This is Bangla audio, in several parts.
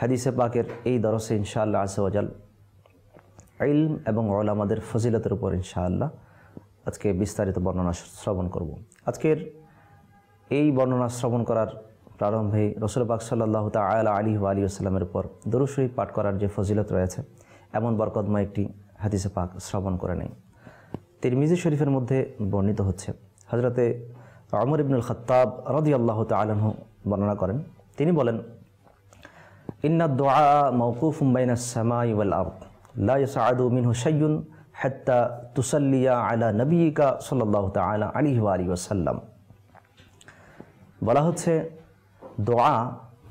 হাদিসে পাকের এই দরসে ইনশাআল্লাহ আসওয়াজাল ইলম এবং ওলামাদের ফজিলতের উপর ইনশাআল্লাহ আজকে বিস্তারিত বর্ণনা শ্রবণ করব আজকের এই বর্ণনা শ্রবণ করার প্রারম্ভে রসুল পাক সাল্লাহ তাল আলী আলী আসসালামের পর দরুশরী পাঠ করার যে ফজিলত রয়েছে এমন বরকদমা একটি হাদিসে পাক শ্রবণ করে নেই তিরমিজি শরীফের মধ্যে বর্ণিত হচ্ছে হজরতে অমর ইবনুল খত্তাব রদি আল্লাহ তালহ বর্ণনা করেন তিনি বলেন ইন্না দোয়া মৌকুফ বাইনা সামাই ওয়াল আব লা মিন মিনহু শাইয়ুন তুসল্লিয়া তুসাল্লিয়া আলা নবীকা সাল্লাল্লাহু তাআলা আলাইহি ওয়া আলিহি বলা হচ্ছে দোয়া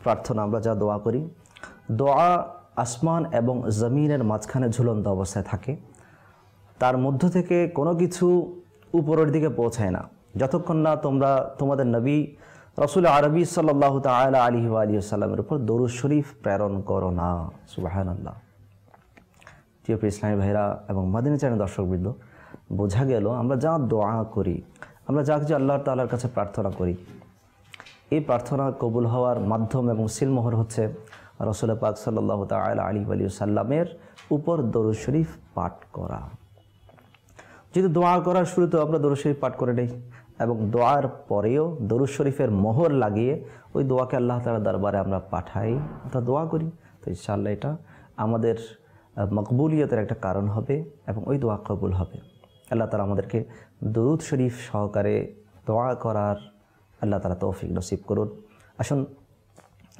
প্রার্থনা আমরা যা দোয়া করি দোয়া আসমান এবং জমিনের মাঝখানে ঝুলন্ত অবস্থায় থাকে তার মধ্য থেকে কোনো কিছু উপরের দিকে পৌঁছায় না যতক্ষণ না তোমরা তোমাদের নবী রসুল আরবি সাল্লাহ তালা আলহি আলী সাল্লামের উপর দরু শরীফ প্রেরণ করো না সুবাহান আল্লাহ প্রিয় ইসলামী ভাইরা এবং মাদিনী চ্যানেল দর্শকবৃন্দ বোঝা গেল আমরা যা দোয়া করি আমরা যা কিছু আল্লাহ তাল্লার কাছে প্রার্থনা করি এই প্রার্থনা কবুল হওয়ার মাধ্যম এবং সিলমোহর হচ্ছে রসুল পাক সাল্লাহ তালা আলী আলী সাল্লামের উপর দরু শরীফ পাঠ করা যদি দোয়া করার শুরুতে আমরা দরু শরীফ পাঠ করে নেই এবং দোয়ার পরেও দরুদ শরীফের মোহর লাগিয়ে ওই দোয়াকে আল্লাহ তালার দরবারে আমরা পাঠাই তা দোয়া করি তো ইনশাআল্লাহ এটা আমাদের মকবুলিয়তের একটা কারণ হবে এবং ওই দোয়া কবুল হবে আল্লাহ তালা আমাদেরকে দরুদ শরীফ সহকারে দোয়া করার আল্লাহ তালা তৌফিক নসিব করুন আসুন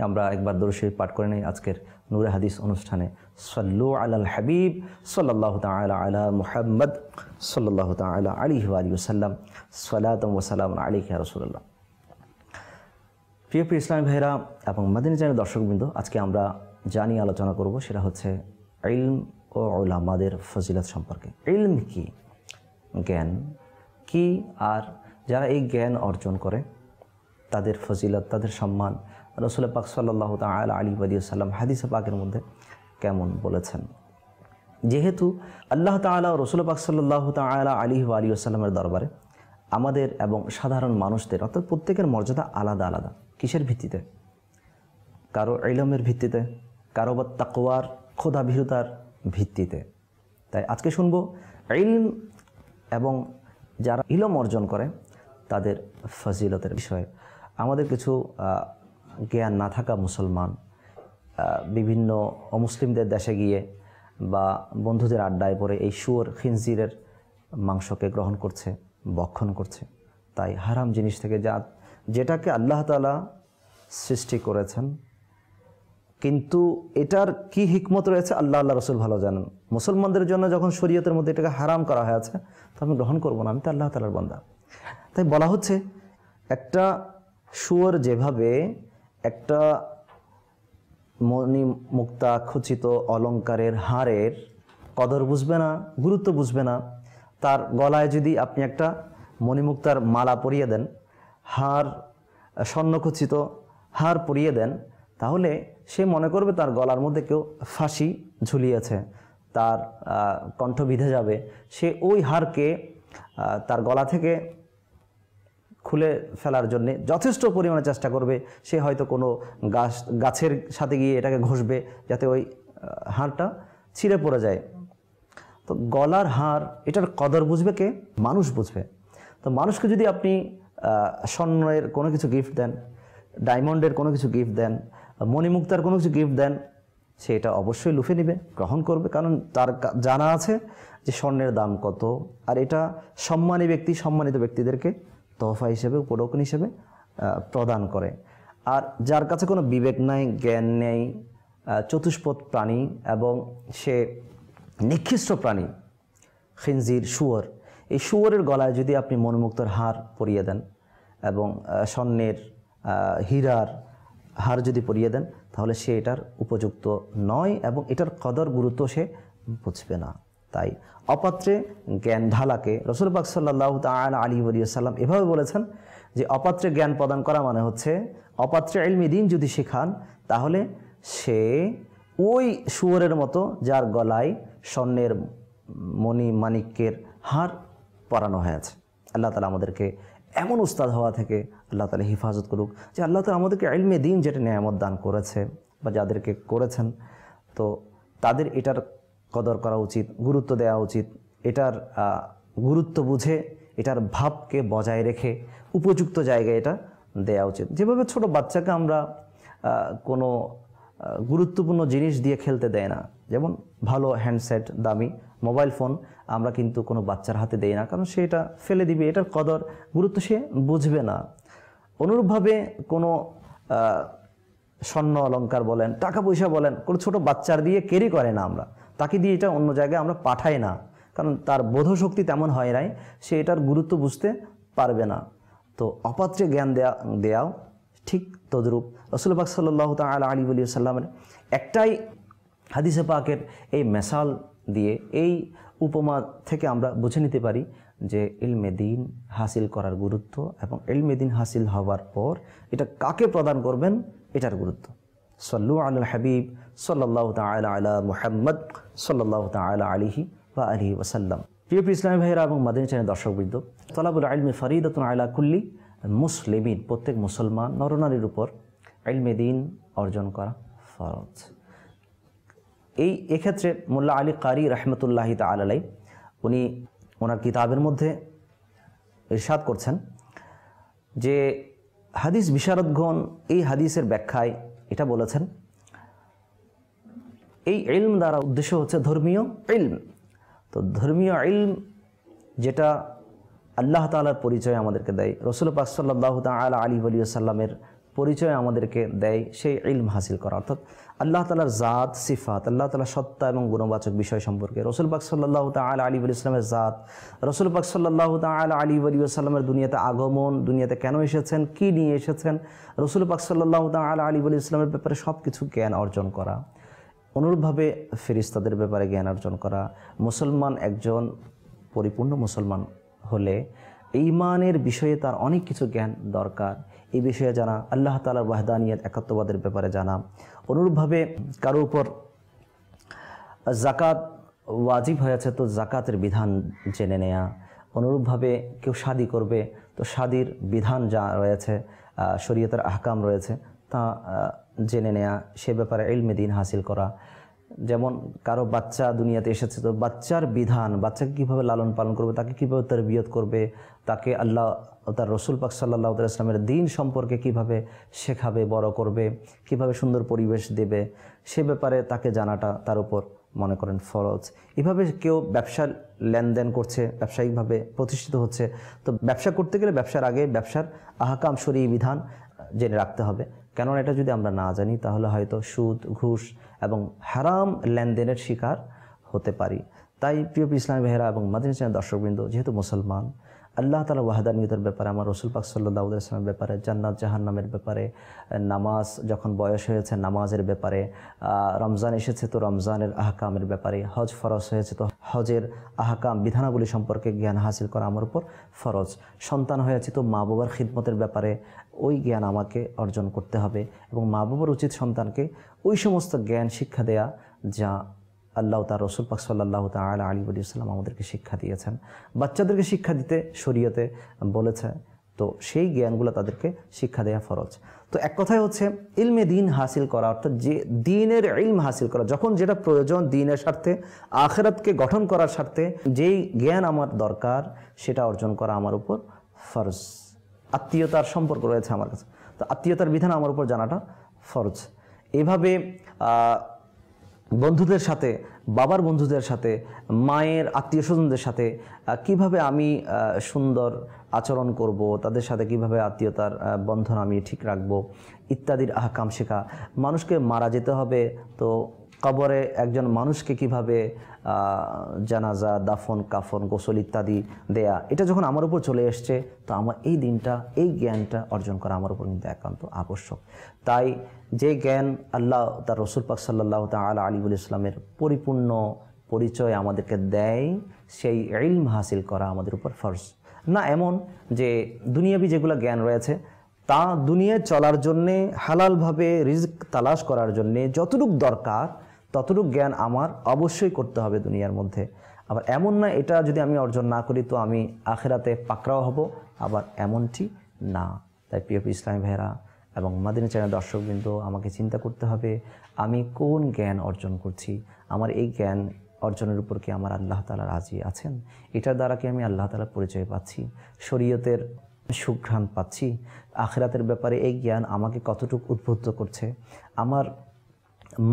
আমরা একবার দরুদ শরীফ পাঠ করে নিই আজকের নূরে হাদিস অনুষ্ঠানে সল্লু আলাল হাবিব সল্লাহ তালা আলা মুহাম্মদ সল্লাহ তালা আলী আলী ওসাল্লাম সালাতম ওসালাম আলী খেয়া রসুল্লাহ প্রিয় প্রিয় ইসলামী ভাইরা এবং মাদিনী জানের দর্শকবৃন্দ আজকে আমরা যা নিয়ে আলোচনা করব সেটা হচ্ছে ইলম ও ওলামাদের ফজিলত সম্পর্কে ইলম কি জ্ঞান কি আর যারা এই জ্ঞান অর্জন করে তাদের ফজিলত তাদের সম্মান রসুল পাক সাল্লাহ তাল আলী বাদিয়াল্লাম হাদিসে পাকের মধ্যে কেমন বলেছেন যেহেতু আল্লাহ তালা রসুল পাক সাল্লাহ তালা আলী আলী আসাল্লামের দরবারে আমাদের এবং সাধারণ মানুষদের অর্থাৎ প্রত্যেকের মর্যাদা আলাদা আলাদা কিসের ভিত্তিতে কারো ইলমের ভিত্তিতে কারো বা তাকোয়ার ক্ষোধাভীরতার ভিত্তিতে তাই আজকে শুনব ইলম এবং যারা ইলম অর্জন করে তাদের ফজিলতের বিষয়ে আমাদের কিছু জ্ঞান না থাকা মুসলমান বিভিন্ন অমুসলিমদের দেশে গিয়ে বা বন্ধুদের আড্ডায় পড়ে এই শুয়োর খিনজিরের মাংসকে গ্রহণ করছে বক্ষণ করছে তাই হারাম জিনিস থেকে যা যেটাকে আল্লাহ তালা সৃষ্টি করেছেন কিন্তু এটার কি হিকমত রয়েছে আল্লাহ আল্লাহ রসুল ভালো জানেন মুসলমানদের জন্য যখন শরীয়তের মধ্যে এটাকে হারাম করা হয়েছে তো আমি গ্রহণ করবো না আমি তো আল্লাহ তালার বন্দা তাই বলা হচ্ছে একটা শুয়োর যেভাবে একটা মনি মুক্তা খচিত অলঙ্কারের হারের কদর বুঝবে না গুরুত্ব বুঝবে না তার গলায় যদি আপনি একটা মণিমুক্তার মালা পরিয়ে দেন হার স্বর্ণখচিত হার পরিয়ে দেন তাহলে সে মনে করবে তার গলার মধ্যে কেউ ফাঁসি ঝুলিয়েছে তার কণ্ঠ বিঁধে যাবে সে ওই হারকে তার গলা থেকে খুলে ফেলার জন্য যথেষ্ট পরিমাণে চেষ্টা করবে সে হয়তো কোনো গাছ গাছের সাথে গিয়ে এটাকে ঘষবে যাতে ওই হাড়টা ছিঁড়ে পড়ে যায় তো গলার হাড় এটার কদর বুঝবে কে মানুষ বুঝবে তো মানুষকে যদি আপনি স্বর্ণের কোনো কিছু গিফট দেন ডায়মন্ডের কোনো কিছু গিফট দেন মণিমুক্তার কোনো কিছু গিফট দেন সে এটা অবশ্যই লুফে নেবে গ্রহণ করবে কারণ তার জানা আছে যে স্বর্ণের দাম কত আর এটা সম্মানী ব্যক্তি সম্মানিত ব্যক্তিদেরকে তহফা হিসেবে উপরোকন হিসেবে প্রদান করে আর যার কাছে কোনো বিবেক নাই জ্ঞান নেই চতুষ্পদ প্রাণী এবং সে নিকৃষ্ট প্রাণী খিনজির শুয়োর এই শুয়োরের গলায় যদি আপনি মনমুক্তর হার পরিয়ে দেন এবং স্বর্ণের হীরার হার যদি পরিয়ে দেন তাহলে সে এটার উপযুক্ত নয় এবং এটার কদর গুরুত্ব সে বুঝবে না তাই অপাত্রে রসুল রসুলবাক সাল্লাহ তাল আলী আলিয়াল্লাম এভাবে বলেছেন যে অপাত্রে জ্ঞান প্রদান করা মানে হচ্ছে অপাত্রে এলমি দিন যদি শেখান তাহলে সে ওই শুয়োরের মতো যার গলায় স্বর্ণের মণি মানিক্যের হার পরানো হয়েছে আল্লাহ তালা আমাদেরকে এমন উস্তাদ হওয়া থেকে আল্লাহ তালা হেফাজত করুক যে আল্লাহ তালা আমাদেরকে এলমে দিন যেটা নিয়ামত দান করেছে বা যাদেরকে করেছেন তো তাদের এটার কদর করা উচিত গুরুত্ব দেওয়া উচিত এটার গুরুত্ব বুঝে এটার ভাবকে বজায় রেখে উপযুক্ত জায়গায় এটা দেয়া উচিত যেভাবে ছোট বাচ্চাকে আমরা কোনো গুরুত্বপূর্ণ জিনিস দিয়ে খেলতে দেয় না যেমন ভালো হ্যান্ডসেট দামি মোবাইল ফোন আমরা কিন্তু কোনো বাচ্চার হাতে দেই না কারণ সে এটা ফেলে দিবে এটার কদর গুরুত্ব সে বুঝবে না অনুরূপভাবে কোনো স্বর্ণ অলঙ্কার বলেন টাকা পয়সা বলেন কোনো ছোট বাচ্চার দিয়ে কেরি করে না আমরা তাকে দিয়ে এটা অন্য জায়গায় আমরা পাঠাই না কারণ তার বোধশক্তি তেমন হয় নাই সে এটার গুরুত্ব বুঝতে পারবে না তো অপাত্রে জ্ঞান দেয়া দেয়াও ঠিক তদরূপ রসুলবাক সাল্লাহ তাল আলী বলি সাল্লামের একটাই হাদিসে পাকের এই মেশাল দিয়ে এই উপমা থেকে আমরা বুঝে নিতে পারি যে ইলমে দিন হাসিল করার গুরুত্ব এবং ইলমে দিন হাসিল হওয়ার পর এটা কাকে প্রদান করবেন এটার গুরুত্ব সল্লু আল হাবিব সাল্লাহ তালা আলা মুহাম্মদ সাল্লাহ তালা আলিহি বা আলহি ওসাল্লাম প্রিয় ইসলামী ভাইরা এবং মাদিনী চ্যানেল দর্শকবৃন্দ তলাবুল আলমী ফরিদাতুন আলা কুল্লি মুসলিমিন প্রত্যেক মুসলমান নরনারীর উপর আলমে দিন অর্জন করা ফরজ এই এক্ষেত্রে মোল্লা আলী কারি রহমতুল্লাহি তালাই উনি ওনার কিতাবের মধ্যে ইরশাদ করছেন যে হাদিস বিশারদগণ এই হাদিসের ব্যাখ্যায় এটা বলেছেন এই ইলম দ্বারা উদ্দেশ্য হচ্ছে ধর্মীয় ইলম তো ধর্মীয় ইলম যেটা আল্লাহ তালার পরিচয় আমাদেরকে দেয় রসুল পাক সাল্লাহ তাল আলী আলী সাল্লামের পরিচয় আমাদেরকে দেয় সেই ইলম হাসিল করা অর্থাৎ আল্লাহ তালার জাত সিফাত আল্লাহ তালা সত্তা এবং গুণবাচক বিষয় সম্পর্কে রসুল পাক সাল্লাহ তাল আলী ইসলামের জাত রসুল পাক সাল্লাহ তাল আলী আলিউসাল্লামের দুনিয়াতে আগমন দুনিয়াতে কেন এসেছেন কি নিয়ে এসেছেন রসুল পাক সাল্লাহ তাল আলী ইসলামের ব্যাপারে সব কিছু জ্ঞান অর্জন করা অনুরূপভাবে ফেরিস্তাদের ব্যাপারে জ্ঞান অর্জন করা মুসলমান একজন পরিপূর্ণ মুসলমান হলে ইমানের বিষয়ে তার অনেক কিছু জ্ঞান দরকার এই বিষয়ে জানা আল্লাহ তালার ওয়াহদানিয়ত একাত্মবাদের ব্যাপারে জানা অনুরূপভাবে কারো উপর জাকাত ওয়াজিব হয়েছে তো জাকাতের বিধান জেনে নেয়া অনুরূপভাবে কেউ শাদি করবে তো শাদির বিধান যা রয়েছে শরীয়তের আহকাম রয়েছে তা জেনে নেয়া সে ব্যাপারে এলমে দিন হাসিল করা যেমন কারো বাচ্চা দুনিয়াতে এসেছে তো বাচ্চার বিধান বাচ্চাকে কীভাবে লালন পালন করবে তাকে কীভাবে তরবিয়ত করবে তাকে আল্লাহ তার রসুল পাক সাল্লাহ ইসলামের দিন সম্পর্কে কিভাবে শেখাবে বড় করবে কিভাবে সুন্দর পরিবেশ দেবে সে ব্যাপারে তাকে জানাটা তার উপর মনে করেন ফরজ এভাবে কেউ ব্যবসার লেনদেন করছে ব্যবসায়িকভাবে প্রতিষ্ঠিত হচ্ছে তো ব্যবসা করতে গেলে ব্যবসার আগে ব্যবসার আহকাম সরিয়ে বিধান জেনে রাখতে হবে কেননা এটা যদি আমরা না জানি তাহলে হয়তো সুদ ঘুষ এবং হারাম লেনদেনের শিকার হতে পারি তাই প্রিয় ইসলামী ভাইয়েরা এবং মাদিনা দর্শকবৃন্দ যেহেতু মুসলমান আল্লাহ তালা ওয়াহাদানিয়তের ব্যাপারে আমার রসুল পাক সাল্লাহ ইসলামের ব্যাপারে জান্নাত জাহান্নামের ব্যাপারে নামাজ যখন বয়স হয়েছে নামাজের ব্যাপারে রমজান এসেছে তো রমজানের আহকামের ব্যাপারে হজ ফরজ হয়েছে তো হজের আহকাম বিধানাবলী সম্পর্কে জ্ঞান হাসিল করা আমার উপর ফরজ সন্তান হয়েছে তো মা বাবার খিদমতের ব্যাপারে ওই জ্ঞান আমাকে অর্জন করতে হবে এবং মা বাবার উচিত সন্তানকে ওই সমস্ত জ্ঞান শিক্ষা দেয়া যা আল্লাহ তার রসুল পাক সাল্লাহ তাল আলী বলি ইসলাম আমাদেরকে শিক্ষা দিয়েছেন বাচ্চাদেরকে শিক্ষা দিতে শরীয়তে বলেছে তো সেই জ্ঞানগুলো তাদেরকে শিক্ষা দেওয়া ফরজ তো এক কথায় হচ্ছে ইলমে দিন হাসিল করা অর্থাৎ যে দিনের ইলম হাসিল করা যখন যেটা প্রয়োজন দিনের স্বার্থে আখেরাতকে গঠন করার স্বার্থে যেই জ্ঞান আমার দরকার সেটা অর্জন করা আমার উপর ফরজ আত্মীয়তার সম্পর্ক রয়েছে আমার কাছে তো আত্মীয়তার বিধান আমার উপর জানাটা ফরজ এভাবে বন্ধুদের সাথে বাবার বন্ধুদের সাথে মায়ের আত্মীয় স্বজনদের সাথে কিভাবে আমি সুন্দর আচরণ করব তাদের সাথে কিভাবে আত্মীয়তার বন্ধন আমি ঠিক রাখব ইত্যাদির আহকাম শেখা মানুষকে মারা যেতে হবে তো কবরে একজন মানুষকে কিভাবে জানাজা দাফন কাফন গোসল ইত্যাদি দেয়া এটা যখন আমার উপর চলে এসছে তো আমার এই দিনটা এই জ্ঞানটা অর্জন করা আমার উপর কিন্তু একান্ত আবশ্যক তাই যে জ্ঞান আল্লাহ তার রসুল পাক সাল্লাহ তালা আলিবুল ইসলামের পরিপূর্ণ পরিচয় আমাদেরকে দেয় সেই ইলম হাসিল করা আমাদের উপর ফরজ না এমন যে দুনিয়াবি যেগুলো জ্ঞান রয়েছে তা দুনিয়ায় চলার জন্যে হালালভাবে রিস্ক তালাশ করার জন্যে যতটুক দরকার ততটুকু জ্ঞান আমার অবশ্যই করতে হবে দুনিয়ার মধ্যে আবার এমন না এটা যদি আমি অর্জন না করি তো আমি আখেরাতে পাকড়াও হব আবার এমনটি না তাই প্রিয় ইসলামী ভাইরা এবং মাদিনী চ্যানেল দর্শকবৃন্দ আমাকে চিন্তা করতে হবে আমি কোন জ্ঞান অর্জন করছি আমার এই জ্ঞান অর্জনের উপর কি আমার আল্লাহ তালা রাজি আছেন এটার দ্বারা কি আমি আল্লাহ তালার পরিচয় পাচ্ছি শরীয়তের সুঘ্রাণ পাচ্ছি আখেরাতের ব্যাপারে এই জ্ঞান আমাকে কতটুকু উদ্বুদ্ধ করছে আমার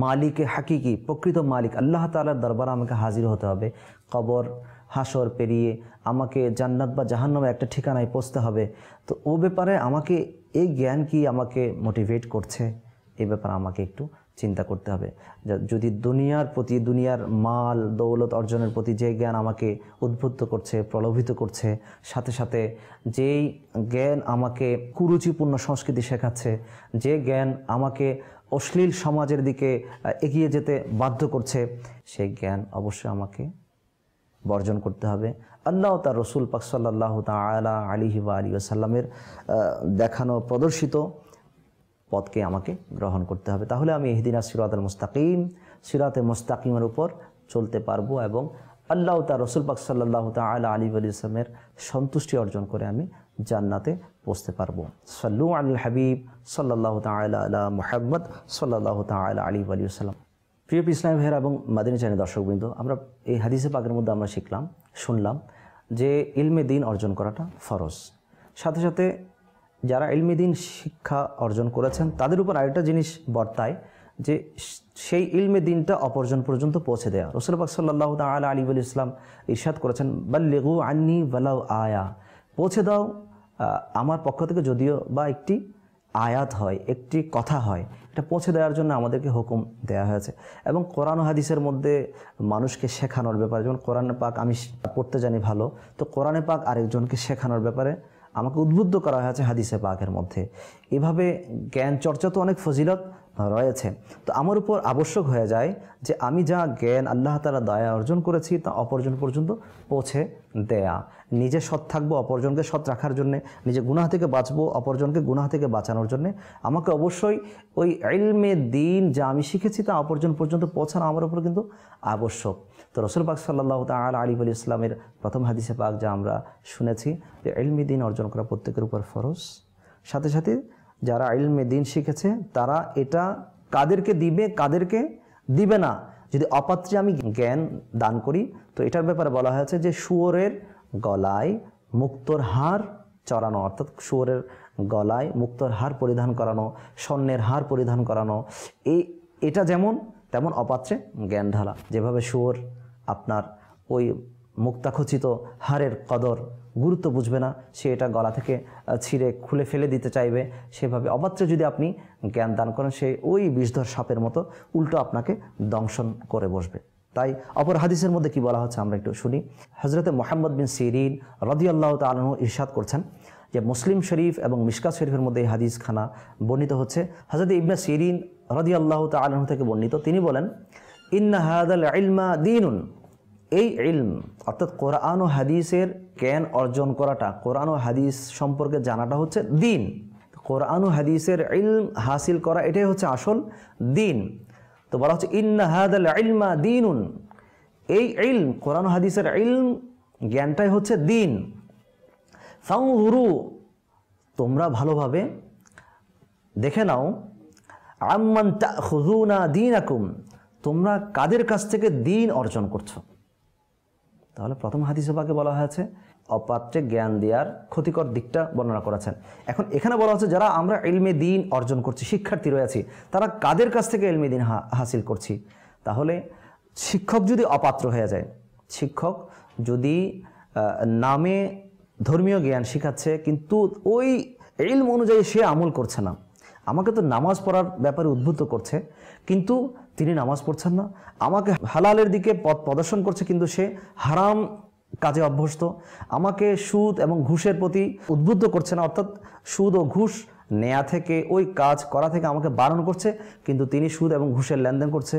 মালিকে হাকিকি প্রকৃত মালিক আল্লাহ তালার দরবার আমাকে হাজির হতে হবে কবর হাসর পেরিয়ে আমাকে জান্নাত বা জাহান্নামে একটা ঠিকানায় পৌঁছতে হবে তো ও ব্যাপারে আমাকে এই জ্ঞান কি আমাকে মোটিভেট করছে এ ব্যাপারে আমাকে একটু চিন্তা করতে হবে যদি দুনিয়ার প্রতি দুনিয়ার মাল দৌলত অর্জনের প্রতি যে জ্ঞান আমাকে উদ্বুদ্ধ করছে প্রলোভিত করছে সাথে সাথে যেই জ্ঞান আমাকে কুরুচিপূর্ণ সংস্কৃতি শেখাচ্ছে যে জ্ঞান আমাকে অশ্লীল সমাজের দিকে এগিয়ে যেতে বাধ্য করছে সেই জ্ঞান অবশ্যই আমাকে বর্জন করতে হবে আল্লাহ তার রসুল পাক সাল্লাহ তালা আলিহি বা আলী আসাল্লামের দেখানো প্রদর্শিত পথকে আমাকে গ্রহণ করতে হবে তাহলে আমি এহদিনা সিরাত আল মুস্তাকিম সিরাতে মুস্তাকিমের উপর চলতে পারবো এবং আল্লাহ তার রসুল পাক সাল্লাহ তালা আলী আলী ইসলামের সন্তুষ্টি অর্জন করে আমি জান্নাতে পৌঁছতে পারবো সাল্লু আল হাবিব সাল্লাহ তালা মোহাম্মদ সাল্লাহ তালা আলী আলী সাল্লাম প্রিয় ইসলাম ভাইয়ের এবং মাদিনী চাইনি দর্শকবৃন্দ আমরা এই হাদিসে পাকের মধ্যে আমরা শিখলাম শুনলাম যে ইলমে দিন অর্জন করাটা ফরজ সাথে সাথে যারা ইলমে দিন শিক্ষা অর্জন করেছেন তাদের উপর আরেকটা জিনিস বর্তায় যে সেই ইলমে দিনটা অপরজন পর্যন্ত পৌঁছে দেওয়া রসুলবাক সাল্লাহ তালা আলী আলী ইসলাম ইরশাদ করেছেন বাল্লেগু আন্নি বালাউ আয়া পৌঁছে দাও আমার পক্ষ থেকে যদিও বা একটি আয়াত হয় একটি কথা হয় এটা পৌঁছে দেওয়ার জন্য আমাদেরকে হুকুম দেওয়া হয়েছে এবং কোরআন হাদিসের মধ্যে মানুষকে শেখানোর ব্যাপারে যেমন কোরআনে পাক আমি পড়তে জানি ভালো তো কোরআনে পাক আরেকজনকে শেখানোর ব্যাপারে আমাকে উদ্বুদ্ধ করা হয়েছে হাদিসে পাকের মধ্যে এভাবে জ্ঞান চর্চা তো অনেক ফজিলত রয়েছে তো আমার উপর আবশ্যক হয়ে যায় যে আমি যা জ্ঞান আল্লাহ তালা দয়া অর্জন করেছি তা অপরজন পর্যন্ত পৌঁছে দেয়া নিজে সৎ থাকবো অপরজনকে সৎ রাখার জন্যে নিজে গুনাহা থেকে বাঁচবো অপরজনকে গুনাহা থেকে বাঁচানোর জন্যে আমাকে অবশ্যই ওই এলমে দিন যা আমি শিখেছি তা অপরজন পর্যন্ত পৌঁছানো আমার উপর কিন্তু আবশ্যক তো রসুল পাক সাল্লাহ তাল আলী আলী ইসলামের প্রথম হাদিসে পাক যা আমরা শুনেছি যে এলমে দিন অর্জন করা প্রত্যেকের উপর ফরজ সাথে সাথে যারা ইলমে দিন শিখেছে তারা এটা কাদেরকে দিবে কাদেরকে দিবে না যদি অপাত্রে আমি জ্ঞান দান করি তো এটার ব্যাপারে বলা হয়েছে যে শুয়োরের গলায় মুক্তর হার চড়ানো অর্থাৎ শুয়োরের গলায় মুক্তর হার পরিধান করানো স্বর্ণের হার পরিধান করানো এই এটা যেমন তেমন অপাত্রে জ্ঞান ঢালা যেভাবে শুয়োর আপনার ওই মুক্তাখচিত হারের কদর গুরুত্ব বুঝবে না সে এটা গলা থেকে ছিঁড়ে খুলে ফেলে দিতে চাইবে সেভাবে অবাত্রে যদি আপনি জ্ঞান দান করেন সে ওই বিষধর সাপের মতো উল্টো আপনাকে দংশন করে বসবে তাই অপর হাদিসের মধ্যে কি বলা হচ্ছে আমরা একটু শুনি হজরতে মোহাম্মদ বিন সিরিন রদিয়াল্লাহ তালু ইরশাদ করছেন যে মুসলিম শরীফ এবং মিশকা শরীফের মধ্যে এই হাদিস খানা বর্ণিত হচ্ছে হজরত ইবনা সিরিন রদিয়াল্লাহ তালু থেকে বর্ণিত তিনি বলেন ইন্না হাদ আল ইলমা দিনুন এই ইলম অর্থাৎ কোরআন ও হাদিসের জ্ঞান অর্জন করাটা কোরআন ও হাদিস সম্পর্কে জানাটা হচ্ছে দিন কোরআন ও হাদিসের ইলম হাসিল করা এটাই হচ্ছে আসল দিন তো বলা হচ্ছে ইন্মা দিন ইলমা এই ইলম কোরআন হাদিসের ইলম জ্ঞানটাই হচ্ছে দিন ফাউরু তোমরা ভালোভাবে দেখে নাও আম্মান দিন আকুম তোমরা কাদের কাছ থেকে দিন অর্জন করছো তাহলে প্রথম হাদিস পাকে বলা হয়েছে অপাত্রে জ্ঞান দেওয়ার ক্ষতিকর দিকটা বর্ণনা করেছেন এখন এখানে বলা হচ্ছে যারা আমরা এলমে দিন অর্জন করছি শিক্ষার্থী রয়েছি তারা কাদের কাছ থেকে এলমে দিন হাসিল করছি তাহলে শিক্ষক যদি অপাত্র হয়ে যায় শিক্ষক যদি নামে ধর্মীয় জ্ঞান শেখাচ্ছে কিন্তু ওই এলম অনুযায়ী সে আমল করছে না আমাকে তো নামাজ পড়ার ব্যাপারে উদ্বুদ্ধ করছে কিন্তু তিনি নামাজ পড়ছেন না আমাকে হালালের দিকে পথ প্রদর্শন করছে কিন্তু সে হারাম কাজে অভ্যস্ত আমাকে সুদ এবং ঘুষের প্রতি উদ্বুদ্ধ করছে না অর্থাৎ সুদ ও ঘুষ নেয়া থেকে ওই কাজ করা থেকে আমাকে বারণ করছে কিন্তু তিনি সুদ এবং ঘুষের লেনদেন করছে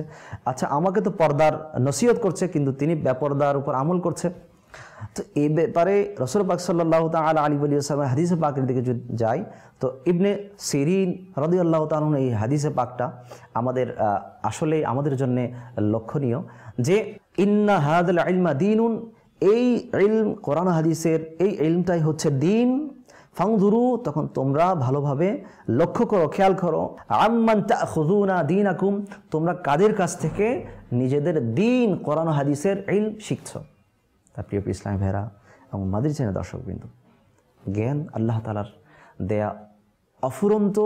আচ্ছা আমাকে তো পর্দার নসিহত করছে কিন্তু তিনি ব্যাপর্দার উপর আমল করছে তো এই ব্যাপারে রসুল পাক সাল্লাহ তাল আলী আলী আসলামের হাদিস পাকের দিকে যদি যাই তো ইবনে সিরিন রদি আল্লাহ তালুন এই হাদিসে পাকটা আমাদের আসলে আমাদের জন্যে লক্ষণীয় যে ইন্না হায়াদ আলমা দিনুন এই ইলম কোরআন হাদিসের এই ইলমটাই হচ্ছে দিন ফাংদুরু তখন তোমরা ভালোভাবে লক্ষ্য করো খেয়াল করো আম্মান খুজুনা দিন আকুম তোমরা কাদের কাছ থেকে নিজেদের দিন কোরআন হাদিসের ইলম শিখছ তা প্রিয় ইসলাম ভেরা এবং মাদির চেনে দর্শকবিন্দু জ্ঞান আল্লাহ তালার দেয়া অফুরন্ত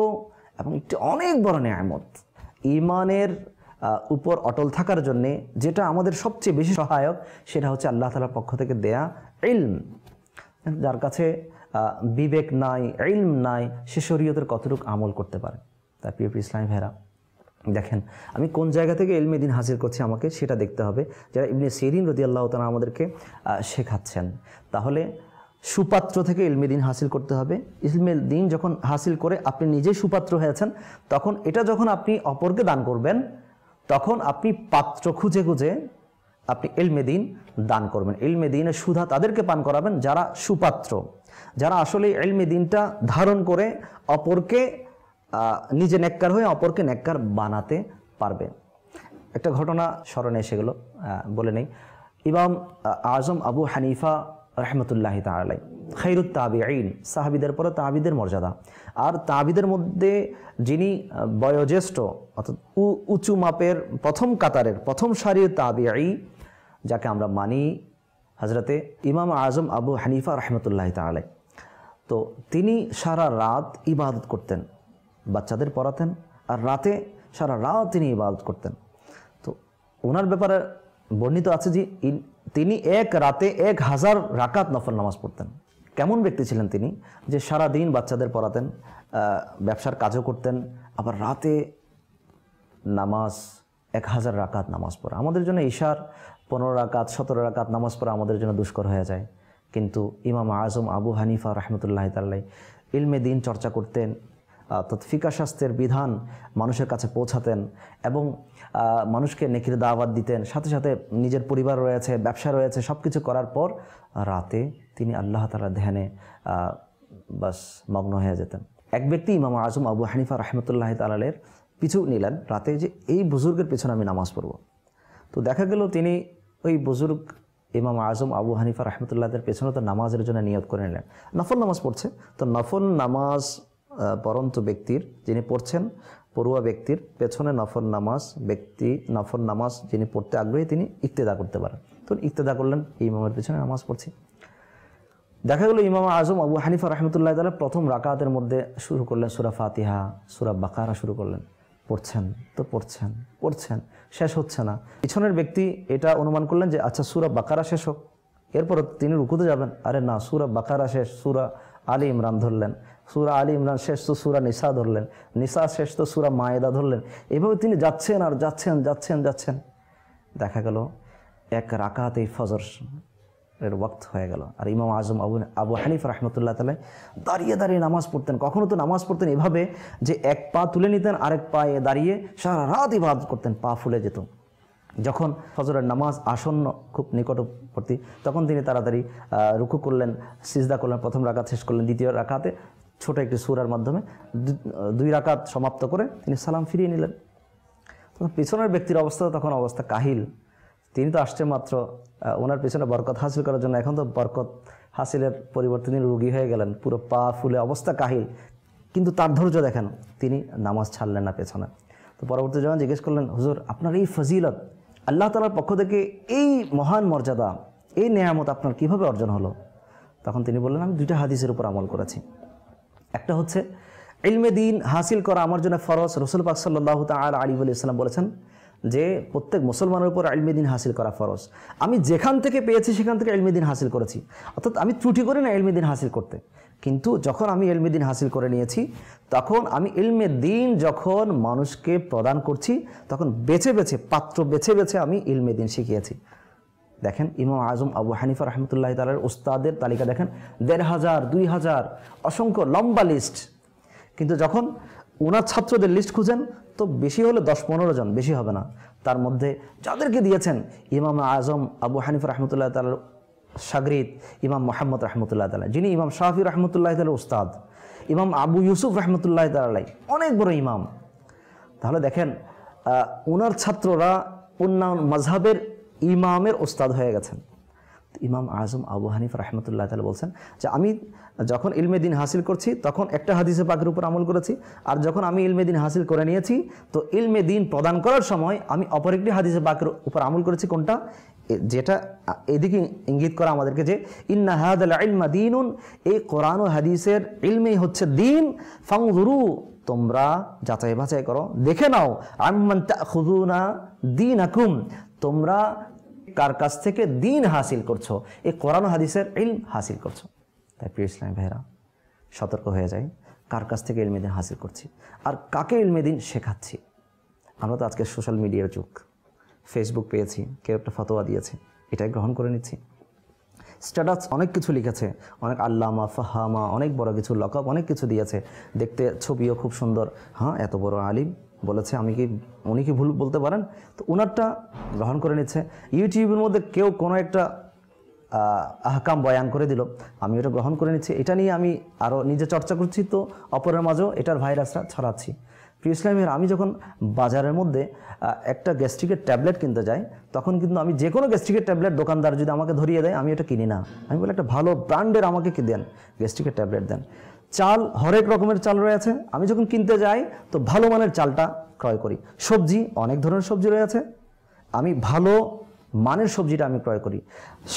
এবং একটি অনেক বড় নিয়ামত ইমানের উপর অটল থাকার জন্যে যেটা আমাদের সবচেয়ে বেশি সহায়ক সেটা হচ্ছে আল্লাহ তালার পক্ষ থেকে দেয়া ইলম যার কাছে বিবেক নাই ইলম নাই সে শরীয়তের কতটুকু আমল করতে পারে তার পিএফ ইসলামী ভেরা দেখেন আমি কোন জায়গা থেকে এলমে দিন হাজির করছি আমাকে সেটা দেখতে হবে যারা ইমনি সেরিন রদি আল্লাহ তালা আমাদেরকে শেখাচ্ছেন তাহলে সুপাত্র থেকে ইলমে দিন হাসিল করতে হবে ইলমে দিন যখন হাসিল করে আপনি নিজে সুপাত্র হয়েছেন তখন এটা যখন আপনি অপরকে দান করবেন তখন আপনি পাত্র খুঁজে খুঁজে আপনি ইলমে দিন দান করবেন ইলমে দিনের সুধা তাদেরকে পান করাবেন যারা সুপাত্র যারা আসলে ইলমে দিনটা ধারণ করে অপরকে নিজে নেককার হয়ে অপরকে নেককার বানাতে পারবে একটা ঘটনা স্মরণে এসে গেল বলে নেই ইমাম আজম আবু হানিফা রহমতুল্লাহ তালাই খৈরুত তাবি আইন সাহাবিদের পরে তাহাবিদের মর্যাদা আর তাহাবিদের মধ্যে যিনি বয়োজ্যেষ্ঠ অর্থাৎ উঁচু মাপের প্রথম কাতারের প্রথম সারির তাবি আই যাকে আমরা মানি হজরতে ইমাম আজম আবু হানিফা রহমতুল্লাহ তালাই তো তিনি সারা রাত ইবাদত করতেন বাচ্চাদের পড়াতেন আর রাতে সারা রাত তিনি ইবাদত করতেন তো ওনার ব্যাপারে বর্ণিত আছে যে তিনি এক রাতে এক হাজার রাকাত নফল নামাজ পড়তেন কেমন ব্যক্তি ছিলেন তিনি যে সারা দিন বাচ্চাদের পড়াতেন ব্যবসার কাজও করতেন আবার রাতে নামাজ এক হাজার রাকাত নামাজ পড়া আমাদের জন্য ঈশার পনেরো রাকাত সতেরো রাকাত নামাজ পড়া আমাদের জন্য দুষ্কর হয়ে যায় কিন্তু ইমাম আজম আবু হানিফা রহমতুল্লাহ তাল্লাহ ইলমে দিন চর্চা করতেন তৎফিকা শাস্ত্রের বিধান মানুষের কাছে পৌঁছাতেন এবং মানুষকে নেকির দাওয়াত দিতেন সাথে সাথে নিজের পরিবার রয়েছে ব্যবসা রয়েছে সব কিছু করার পর রাতে তিনি আল্লাহ তালা ধ্যানে বাস মগ্ন হয়ে যেতেন এক ব্যক্তি ইমাম আজম আবু হানিফা রহমতুল্লাহ তালালের পিছু নিলেন রাতে যে এই বুজুর্গের পিছনে আমি নামাজ পড়ব তো দেখা গেল তিনি ওই বুজুর্গ ইমাম আজম আবু হানিফা রহমতুল্লাহদের পেছনে তো নামাজের জন্য নিয়োগ করে নিলেন নফল নামাজ পড়ছে তো নফল নামাজ পরন্ত ব্যক্তির যিনি পড়ছেন পড়ুয়া ব্যক্তির পেছনে নফর নামাজ ব্যক্তি নফর নামাজ যিনি পড়তে আগ্রহী তিনি ইক্তেদা করতে পারেন তো ইক্তেদা করলেন ইমামের পেছনে নামাজ পড়ছি দেখা গেল ইমাম আজম আবু হানিফা রহমতুল্লাহ তালা প্রথম রাকাতের মধ্যে শুরু করলেন সুরা ফাতিহা সুরা বাকারা শুরু করলেন পড়ছেন তো পড়ছেন পড়ছেন শেষ হচ্ছে না পিছনের ব্যক্তি এটা অনুমান করলেন যে আচ্ছা সুরা বাকারা শেষ হোক এরপর তিনি রুকুতে যাবেন আরে না সুরা বাকারা শেষ সুরা আলী ইমরান ধরলেন সুরা আলী ইমরান শেষ তো সুরা নিসা ধরলেন নিসা শেষ তো সুরা মায়েদা ধরলেন এভাবে তিনি যাচ্ছেন আর যাচ্ছেন যাচ্ছেন যাচ্ছেন দেখা গেল এক রাকাতে ফজর এর ওয়াক্ত হয়ে গেল আর ইমাম আজম আবু আবু হানিফ রহমতুল্লাহ তালে দাঁড়িয়ে দাঁড়িয়ে নামাজ পড়তেন কখনও তো নামাজ পড়তেন এভাবে যে এক পা তুলে নিতেন আরেক পায়ে দাঁড়িয়ে সারা রাত ইবাদ করতেন পা ফুলে যেত যখন ফজরের নামাজ আসন্ন খুব নিকটবর্তী তখন তিনি তাড়াতাড়ি রুকু করলেন সিজদা করলেন প্রথম রাখাত শেষ করলেন দ্বিতীয় রাকাতে ছোট একটি সুরার মাধ্যমে দুই রাকাত সমাপ্ত করে তিনি সালাম ফিরিয়ে নিলেন তখন পিছনের ব্যক্তির অবস্থা তখন অবস্থা কাহিল তিনি তো আসছে মাত্র ওনার পিছনে বরকত হাসিল করার জন্য এখন তো বরকত হাসিলের পরিবর্তে তিনি রুগী হয়ে গেলেন পুরো পা ফুলে অবস্থা কাহিল কিন্তু তার ধৈর্য দেখেন তিনি নামাজ ছাড়লেন না পেছনে তো পরবর্তী যখন জিজ্ঞেস করলেন হুজুর আপনার এই ফজিলত আল্লাহ তালার পক্ষ থেকে এই মহান মর্যাদা এই নেয়ামত আপনার কিভাবে অর্জন হলো তখন তিনি বললেন আমি দুইটা হাদিসের উপর আমল করেছি একটা হচ্ছে ইলমে দিন হাসিল করা আমার জন্য ফরজ রসুল পাক সাল্লাহ তাল আলী আলি ইসলাম বলেছেন যে প্রত্যেক মুসলমানের উপর আলমে দিন হাসিল করা ফরজ আমি যেখান থেকে পেয়েছি সেখান থেকে এলমে দিন হাসিল করেছি অর্থাৎ আমি ত্রুটি করি না এলমে দিন হাসিল করতে কিন্তু যখন আমি এলমে দিন হাসিল করে নিয়েছি তখন আমি এলমে দিন যখন মানুষকে প্রদান করছি তখন বেছে বেছে পাত্র বেছে বেছে আমি এলমে দিন শিখিয়েছি দেখেন ইমাম আজম আবু হানিফা রহমতুল্লাহ তালার উস্তাদের তালিকা দেখেন দেড় হাজার দুই হাজার অসংখ্য লম্বা লিস্ট কিন্তু যখন ওনার ছাত্রদের লিস্ট খুঁজেন তো বেশি হলে দশ পনেরো জন বেশি হবে না তার মধ্যে যাদেরকে দিয়েছেন ইমাম আজম আবু হানিফা রহমতুল্লাহ তালার সাগরিদ ইমাম মোহাম্মদ রহমতুল্লাহ তালা যিনি ইমাম শাহফি রহমতুল্লাহ তালের উস্তাদ ইমাম আবু ইউসুফ রহমতুল্লাহ তালাই অনেক বড় ইমাম তাহলে দেখেন ওনার ছাত্ররা অন্যান্য মাঝহের ইমামের ওস্তাদ হয়ে গেছেন ইমাম আজম আবু হানিফ রহমতুল্লাহ তালা বলছেন যে আমি যখন ইলমে দিন হাসিল করছি তখন একটা হাদিসে পাকের উপর আমল করেছি আর যখন আমি ইলমে দিন হাসিল করে নিয়েছি তো ইলমে দিন প্রদান করার সময় আমি অপর একটি হাদিসে পাকের উপর আমল করেছি কোনটা যেটা এদিকে ইঙ্গিত করা আমাদেরকে যে ইন্না হাদ আল ইলমা দিনুন এই কোরআন ও হাদিসের ইলমেই হচ্ছে দিন ফাংরু তোমরা যাচাই বাছাই করো দেখে নাও আমি দিন আকুম তোমরা কার কাছ থেকে দিন হাসিল করছো এই কোরআন হাদিসের ইল হাসিল করছো তাই প্রিয় ইসলাম ভাইরা সতর্ক হয়ে যাই কার কাছ থেকে ইলমে দিন হাসিল করছি আর কাকে ইলমে দিন শেখাচ্ছি আমরা তো আজকে সোশ্যাল মিডিয়ার যুগ ফেসবুক পেয়েছি কেউ একটা ফতোয়া দিয়েছে এটাই গ্রহণ করে নিচ্ছি স্ট্যাটাস অনেক কিছু লিখেছে অনেক আল্লামা ফাহামা অনেক বড় কিছু লকআপ অনেক কিছু দিয়েছে দেখতে ছবিও খুব সুন্দর হ্যাঁ এত বড় আলিম বলেছে আমি কি উনি কি ভুল বলতে পারেন তো ওনারটা গ্রহণ করে নিচ্ছে ইউটিউবের মধ্যে কেউ কোনো একটা আহকাম বয়ান করে দিল আমি ওটা গ্রহণ করে নিচ্ছি এটা নিয়ে আমি আরও নিজে চর্চা করছি তো অপরের মাঝেও এটার ভাইরাসটা ছড়াচ্ছি প্রিয় ইসলামের আমি যখন বাজারের মধ্যে একটা গ্যাস্ট্রিকের ট্যাবলেট কিনতে যাই তখন কিন্তু আমি যে কোনো গ্যাস্ট্রিকের ট্যাবলেট দোকানদার যদি আমাকে ধরিয়ে দেয় আমি এটা কিনি না আমি বলে একটা ভালো ব্র্যান্ডের আমাকে কি দেন গ্যাস্ট্রিকের ট্যাবলেট দেন চাল হরেক রকমের চাল রয়েছে আমি যখন কিনতে যাই তো ভালো মানের চালটা ক্রয় করি সবজি অনেক ধরনের সবজি রয়েছে আমি ভালো মানের সবজিটা আমি ক্রয় করি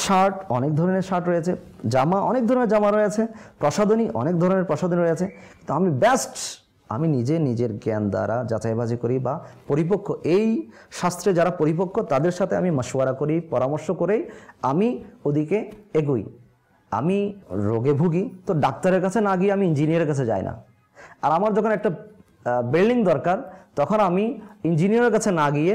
শার্ট অনেক ধরনের শার্ট রয়েছে জামা অনেক ধরনের জামা রয়েছে প্রসাধনী অনেক ধরনের প্রসাধনী রয়েছে তো আমি বেস্ট আমি নিজে নিজের জ্ঞান দ্বারা যাচাইবাজি করি বা পরিপক্ক এই শাস্ত্রে যারা পরিপক্ক তাদের সাথে আমি মশওয়ারা করি পরামর্শ করেই আমি ওদিকে এগোই আমি রোগে ভুগি তো ডাক্তারের কাছে না গিয়ে আমি ইঞ্জিনিয়ারের কাছে যাই না আর আমার যখন একটা বিল্ডিং দরকার তখন আমি ইঞ্জিনিয়ারের কাছে না গিয়ে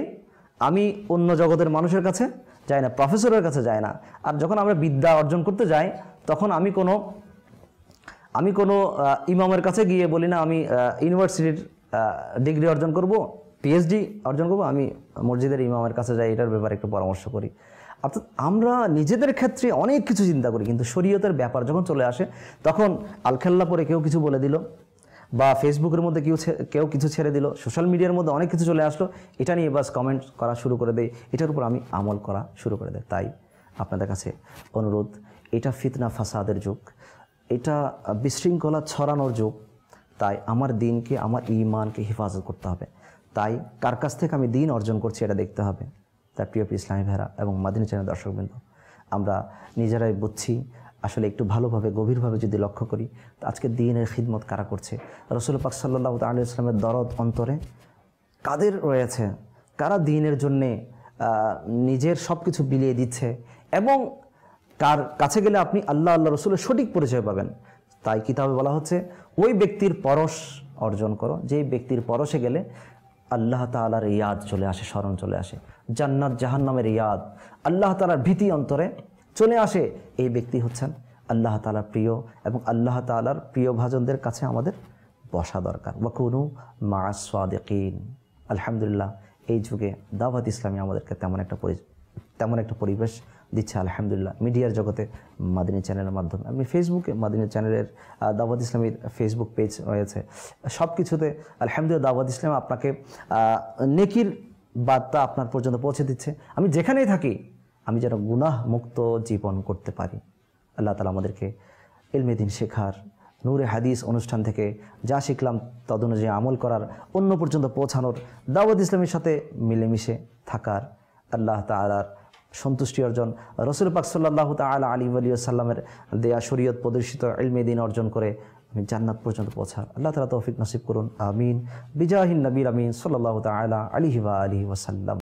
আমি অন্য জগতের মানুষের কাছে যাই না প্রফেসরের কাছে যাই না আর যখন আমরা বিদ্যা অর্জন করতে যাই তখন আমি কোনো আমি কোনো ইমামের কাছে গিয়ে বলি না আমি ইউনিভার্সিটির ডিগ্রি অর্জন করব পিএইচডি অর্জন করব আমি মসজিদের ইমামের কাছে যাই এটার ব্যাপারে একটু পরামর্শ করি অর্থাৎ আমরা নিজেদের ক্ষেত্রে অনেক কিছু চিন্তা করি কিন্তু শরীয়তের ব্যাপার যখন চলে আসে তখন আলখেল্লা পরে কেউ কিছু বলে দিল বা ফেসবুকের মধ্যে কেউ কেউ কিছু ছেড়ে দিল সোশ্যাল মিডিয়ার মধ্যে অনেক কিছু চলে আসলো এটা নিয়ে বাস কমেন্ট করা শুরু করে দেয় এটার উপর আমি আমল করা শুরু করে দেয় তাই আপনাদের কাছে অনুরোধ এটা ফিতনা ফাসাদের যুগ এটা বিশৃঙ্খলা ছড়ানোর যুগ তাই আমার দিনকে আমার ইমানকে হেফাজত করতে হবে তাই কার কাছ থেকে আমি দিন অর্জন করছি এটা দেখতে হবে তার প্রিয় প্রিয় ইসলামী ভাইরা এবং মাদিনী চ্যানেল দর্শকবৃন্দ আমরা নিজেরাই বুঝছি আসলে একটু ভালোভাবে গভীরভাবে যদি লক্ষ্য করি আজকে দিনের খিদমত কারা করছে রসুল পাক সাল্লাহ আলী ইসলামের দরদ অন্তরে কাদের রয়েছে কারা দিনের জন্যে নিজের সব কিছু বিলিয়ে দিচ্ছে এবং কার কাছে গেলে আপনি আল্লাহ আল্লাহ রসুলের সঠিক পরিচয় পাবেন তাই কিতাবে বলা হচ্ছে ওই ব্যক্তির পরশ অর্জন করো যেই ব্যক্তির পরশে গেলে আল্লাহ তালার ইয়াদ চলে আসে স্মরণ চলে আসে জান্নাত জাহান্নামের ইয়াদ আল্লাহ তালার ভীতি অন্তরে চলে আসে এই ব্যক্তি হচ্ছেন আল্লাহ তালার প্রিয় এবং আল্লাহ তালার প্রিয় ভাজনদের কাছে আমাদের বসা দরকার বা কোনো মাসওয়াদেকিন আলহামদুলিল্লাহ এই যুগে দাওয়াত ইসলামী আমাদেরকে তেমন একটা তেমন একটা পরিবেশ দিচ্ছে আলহামদুলিল্লাহ মিডিয়ার জগতে মাদিনী চ্যানেলের মাধ্যমে আমি ফেসবুকে মাদিনী চ্যানেলের দাওয়াত ইসলামীর ফেসবুক পেজ রয়েছে সব কিছুতে আলহামদুলিল্লাহ দাওয়াত ইসলাম আপনাকে নেকির বার্তা আপনার পর্যন্ত পৌঁছে দিচ্ছে আমি যেখানেই থাকি আমি যেন গুনাহ মুক্ত জীবন করতে পারি আল্লাহ তালা আমাদেরকে এলমেদিন শেখার নূরে হাদিস অনুষ্ঠান থেকে যা শিখলাম তদ অনুযায়ী আমল করার অন্য পর্যন্ত পৌঁছানোর দাওয়াত ইসলামের সাথে মিলেমিশে থাকার আল্লাহ তালার সন্তুষ্টি অর্জন রসুল পাক সাল্লাহ তাল আলী আলী সাল্লামের দেয়া শরীয়ত প্রদর্শিত দিন অর্জন করে আমি জান্নাত পর্যন্ত পৌঁছা আল্লাহ তালা তৌফিক নসিব করুন আমিন বিজাহিন নবীর আমিন সাল্লাহ তালা আলিহিবা আলি আলহি ওসাল্লাম